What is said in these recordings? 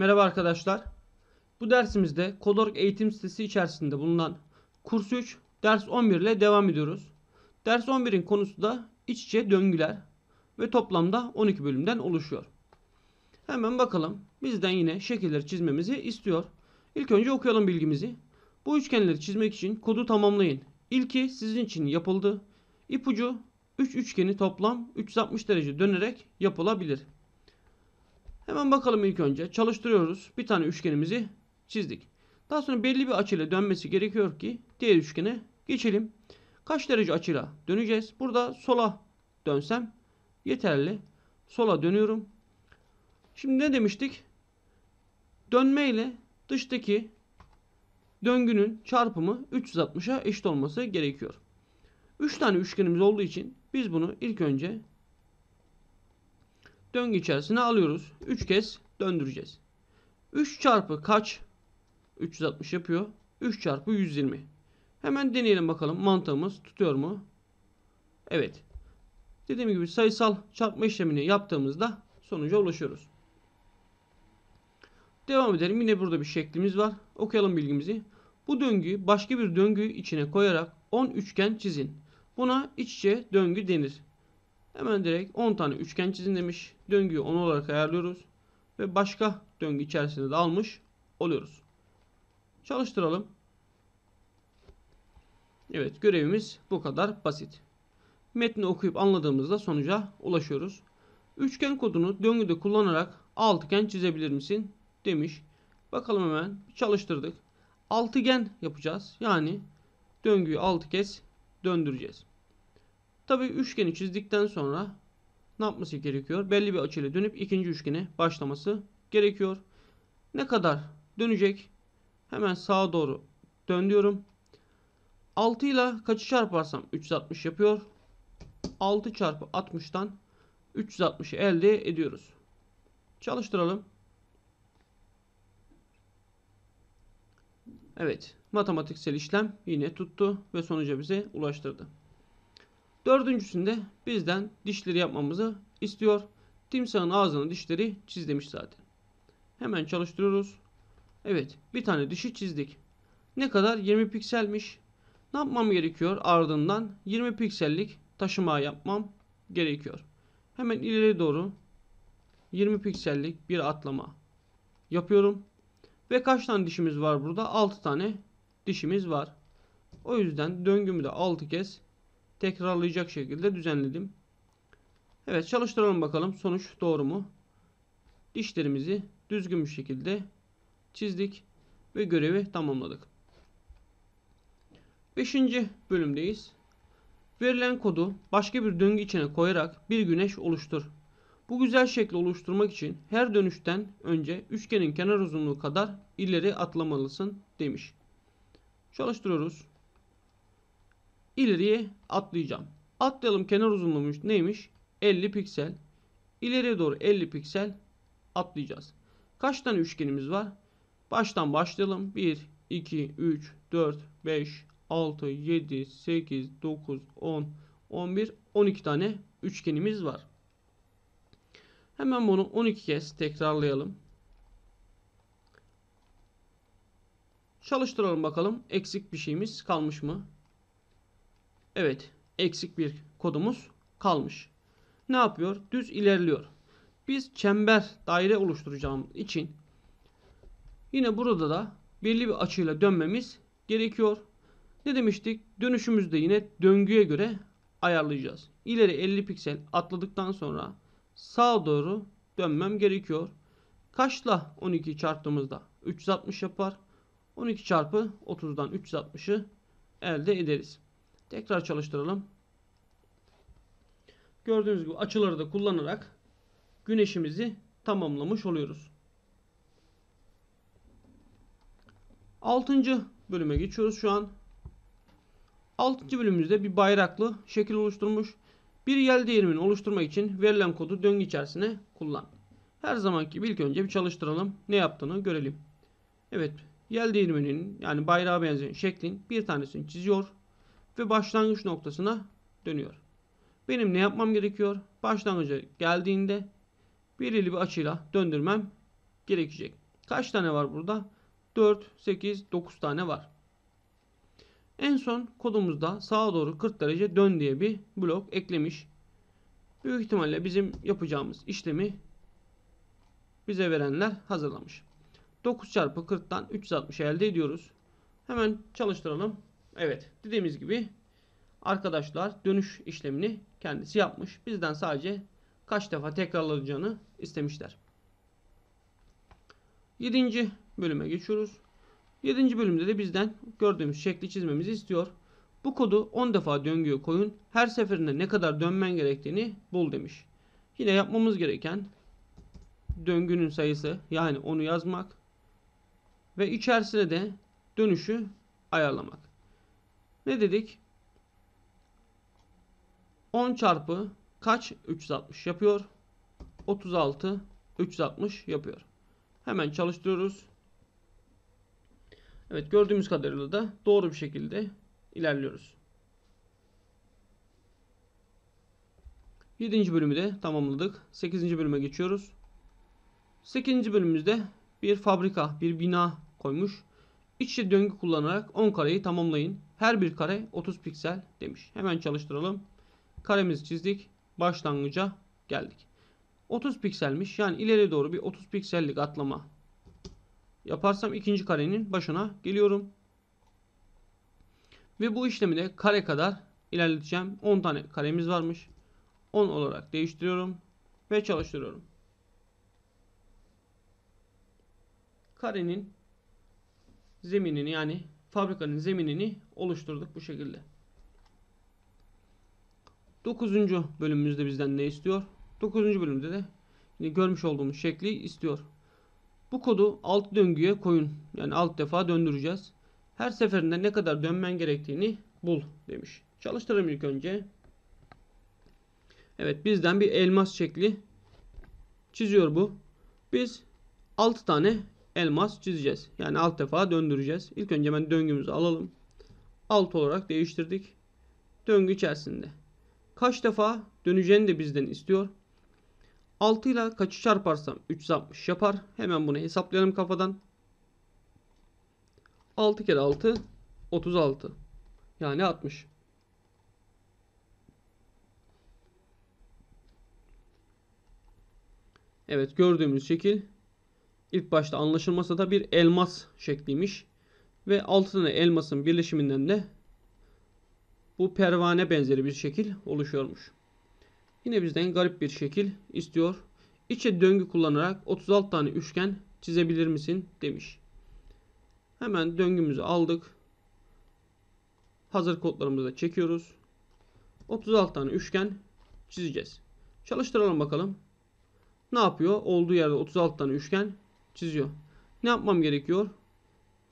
Merhaba arkadaşlar. Bu dersimizde Kodork eğitim sitesi içerisinde bulunan kurs 3 ders 11 ile devam ediyoruz. Ders 11'in konusu da iç içe döngüler ve toplamda 12 bölümden oluşuyor. Hemen bakalım bizden yine şekilleri çizmemizi istiyor. İlk önce okuyalım bilgimizi. Bu üçgenleri çizmek için kodu tamamlayın. İlki sizin için yapıldı. İpucu 3 üç üçgeni toplam 360 derece dönerek yapılabilir. Hemen bakalım ilk önce. Çalıştırıyoruz. Bir tane üçgenimizi çizdik. Daha sonra belli bir açıyla dönmesi gerekiyor ki diğer üçgene geçelim. Kaç derece açıyla döneceğiz? Burada sola dönsem yeterli. Sola dönüyorum. Şimdi ne demiştik? Dönme ile dıştaki döngünün çarpımı 360'a eşit olması gerekiyor. 3 tane üçgenimiz olduğu için biz bunu ilk önce döngü içerisine alıyoruz. 3 kez döndüreceğiz. 3 çarpı kaç? 360 yapıyor. 3 çarpı 120. Hemen deneyelim bakalım mantığımız tutuyor mu? Evet. Dediğim gibi sayısal çarpma işlemini yaptığımızda sonuca ulaşıyoruz. Devam edelim. Yine burada bir şeklimiz var. Okuyalım bilgimizi. Bu döngüyü başka bir döngü içine koyarak 10 üçgen çizin. Buna iç içe döngü denir. Hemen direkt 10 tane üçgen çizin demiş. Döngüyü 10 olarak ayarlıyoruz. Ve başka döngü içerisinde de almış oluyoruz. Çalıştıralım. Evet görevimiz bu kadar basit. Metni okuyup anladığımızda sonuca ulaşıyoruz. Üçgen kodunu döngüde kullanarak altıgen çizebilir misin demiş. Bakalım hemen çalıştırdık. Altıgen yapacağız. Yani döngüyü 6 kez döndüreceğiz. Tabi üçgeni çizdikten sonra ne yapması gerekiyor? Belli bir açıyla dönüp ikinci üçgene başlaması gerekiyor. Ne kadar dönecek? Hemen sağa doğru dön diyorum. 6 ile kaçı çarparsam 360 yapıyor. 6 çarpı 60'tan 360 elde ediyoruz. Çalıştıralım. Evet matematiksel işlem yine tuttu ve sonuca bize ulaştırdı. Dördüncüsünde bizden dişleri yapmamızı istiyor. Timsahın ağzının dişleri çiz demiş zaten. Hemen çalıştırıyoruz. Evet bir tane dişi çizdik. Ne kadar? 20 pikselmiş. Ne yapmam gerekiyor? Ardından 20 piksellik taşıma yapmam gerekiyor. Hemen ileri doğru 20 piksellik bir atlama yapıyorum. Ve kaç tane dişimiz var burada? 6 tane dişimiz var. O yüzden döngümü de 6 kez tekrarlayacak şekilde düzenledim. Evet çalıştıralım bakalım sonuç doğru mu? Dişlerimizi düzgün bir şekilde çizdik ve görevi tamamladık. Beşinci bölümdeyiz. Verilen kodu başka bir döngü içine koyarak bir güneş oluştur. Bu güzel şekli oluşturmak için her dönüşten önce üçgenin kenar uzunluğu kadar ileri atlamalısın demiş. Çalıştırıyoruz ileriye atlayacağım. Atlayalım kenar uzunluğumuz neymiş? 50 piksel. İleriye doğru 50 piksel atlayacağız. Kaç tane üçgenimiz var? Baştan başlayalım. 1, 2, 3, 4, 5, 6, 7, 8, 9, 10, 11, 12 tane üçgenimiz var. Hemen bunu 12 kez tekrarlayalım. Çalıştıralım bakalım eksik bir şeyimiz kalmış mı? Evet eksik bir kodumuz kalmış. Ne yapıyor? Düz ilerliyor. Biz çember daire oluşturacağımız için yine burada da belli bir açıyla dönmemiz gerekiyor. Ne demiştik? Dönüşümüzde yine döngüye göre ayarlayacağız. İleri 50 piksel atladıktan sonra sağa doğru dönmem gerekiyor. Kaçla 12 çarptığımızda 360 yapar. 12 çarpı 30'dan 360'ı elde ederiz. Tekrar çalıştıralım. Gördüğünüz gibi açıları da kullanarak güneşimizi tamamlamış oluyoruz. Altıncı bölüme geçiyoruz şu an. Altıncı bölümümüzde bir bayraklı şekil oluşturmuş. Bir yel değerimini oluşturmak için verilen kodu döngü içerisine kullan. Her zamanki gibi ilk önce bir çalıştıralım. Ne yaptığını görelim. Evet. Yel değirmeninin yani bayrağa benzeyen şeklin bir tanesini çiziyor ve başlangıç noktasına dönüyor. Benim ne yapmam gerekiyor? Başlangıcı geldiğinde belirli bir açıyla döndürmem gerekecek. Kaç tane var burada? 4, 8, 9 tane var. En son kodumuzda sağa doğru 40 derece dön diye bir blok eklemiş. Büyük ihtimalle bizim yapacağımız işlemi bize verenler hazırlamış. 9 çarpı 40'tan 360 elde ediyoruz. Hemen çalıştıralım. Evet dediğimiz gibi arkadaşlar dönüş işlemini kendisi yapmış. Bizden sadece kaç defa tekrarlanacağını istemişler. 7. bölüme geçiyoruz. 7. bölümde de bizden gördüğümüz şekli çizmemizi istiyor. Bu kodu 10 defa döngüye koyun. Her seferinde ne kadar dönmen gerektiğini bul demiş. Yine yapmamız gereken döngünün sayısı yani onu yazmak ve içerisine de dönüşü ayarlamak. Ne dedik? 10 çarpı kaç? 360 yapıyor. 36 360 yapıyor. Hemen çalıştırıyoruz. Evet gördüğümüz kadarıyla da doğru bir şekilde ilerliyoruz. 7. bölümü de tamamladık. 8. bölüme geçiyoruz. 8. bölümümüzde bir fabrika, bir bina koymuş. İçli döngü kullanarak 10 kareyi tamamlayın. Her bir kare 30 piksel demiş. Hemen çalıştıralım. Karemizi çizdik. Başlangıca geldik. 30 pikselmiş. Yani ileri doğru bir 30 piksellik atlama yaparsam ikinci karenin başına geliyorum. Ve bu işlemi de kare kadar ilerleteceğim. 10 tane karemiz varmış. 10 olarak değiştiriyorum ve çalıştırıyorum. Karenin zeminini yani fabrikanın zeminini oluşturduk bu şekilde. 9. bölümümüzde bizden ne istiyor? 9. bölümde de yine görmüş olduğumuz şekli istiyor. Bu kodu alt döngüye koyun. Yani alt defa döndüreceğiz. Her seferinde ne kadar dönmen gerektiğini bul demiş. Çalıştıralım ilk önce. Evet bizden bir elmas şekli çiziyor bu. Biz 6 tane elmas çizeceğiz. Yani alt defa döndüreceğiz. İlk önce ben döngümüzü alalım. Alt olarak değiştirdik. Döngü içerisinde. Kaç defa döneceğini de bizden istiyor. 6 ile kaçı çarparsam 360 yapar. Hemen bunu hesaplayalım kafadan. 6 kere 6 36. Yani 60. Evet gördüğümüz şekil ilk başta anlaşılmasa da bir elmas şekliymiş. Ve 6 tane elmasın birleşiminden de bu pervane benzeri bir şekil oluşuyormuş. Yine bizden garip bir şekil istiyor. İçe döngü kullanarak 36 tane üçgen çizebilir misin demiş. Hemen döngümüzü aldık. Hazır kodlarımızı da çekiyoruz. 36 tane üçgen çizeceğiz. Çalıştıralım bakalım. Ne yapıyor? Olduğu yerde 36 tane üçgen çiziyor. Ne yapmam gerekiyor?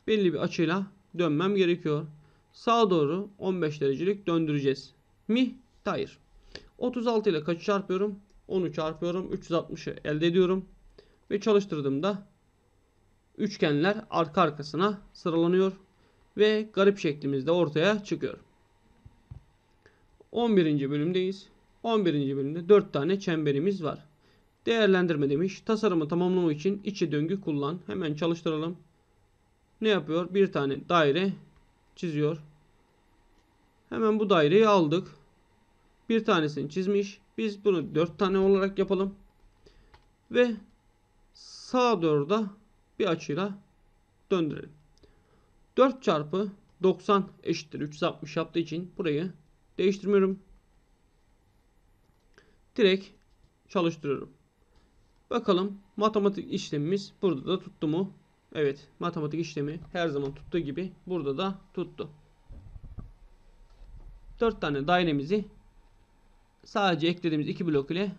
Belli bir açıyla dönmem gerekiyor. Sağa doğru 15 derecelik döndüreceğiz. Mi? Hayır. 36 ile kaç çarpıyorum? 10'u çarpıyorum. 360'ı elde ediyorum. Ve çalıştırdığımda üçgenler arka arkasına sıralanıyor. Ve garip şeklimizde ortaya çıkıyor. 11. bölümdeyiz. 11. bölümde 4 tane çemberimiz var. Değerlendirme demiş. Tasarımı tamamlamak için içi döngü kullan. Hemen çalıştıralım. Ne yapıyor? Bir tane daire çiziyor. Hemen bu daireyi aldık. Bir tanesini çizmiş. Biz bunu dört tane olarak yapalım. Ve sağa doğru da bir açıyla döndürelim. 4 çarpı 90 eşittir 360 yaptığı için burayı değiştirmiyorum. Direkt çalıştırıyorum. Bakalım matematik işlemimiz burada da tuttu mu? Evet matematik işlemi her zaman tuttuğu gibi burada da tuttu. 4 tane dairemizi sadece eklediğimiz 2 blok ile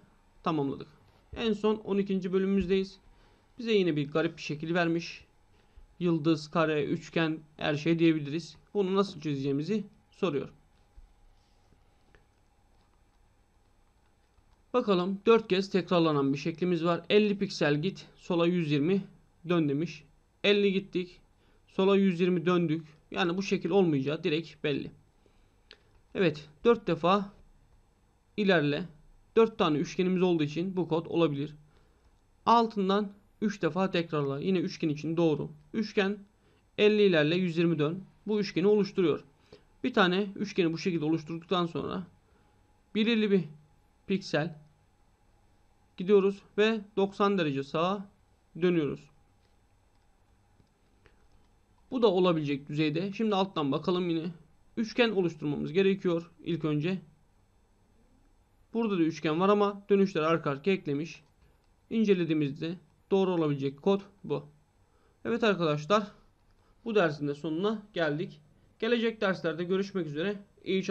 tamamladık. En son 12. bölümümüzdeyiz. Bize yine bir garip bir şekil vermiş. Yıldız, kare, üçgen her şey diyebiliriz. Bunu nasıl çizeceğimizi soruyor. Bakalım 4 kez tekrarlanan bir şeklimiz var. 50 piksel git sola 120 dön demiş. 50 gittik. Sola 120 döndük. Yani bu şekil olmayacağı direkt belli. Evet 4 defa ilerle. 4 tane üçgenimiz olduğu için bu kod olabilir. Altından 3 defa tekrarla. Yine üçgen için doğru. Üçgen 50 ilerle 120 dön. Bu üçgeni oluşturuyor. Bir tane üçgeni bu şekilde oluşturduktan sonra belirli bir piksel. Gidiyoruz ve 90 derece sağa dönüyoruz. Bu da olabilecek düzeyde. Şimdi alttan bakalım yine. Üçgen oluşturmamız gerekiyor ilk önce. Burada da üçgen var ama dönüşler arka arka eklemiş. İncelediğimizde doğru olabilecek kod bu. Evet arkadaşlar bu dersin de sonuna geldik. Gelecek derslerde görüşmek üzere. İyi çalışın.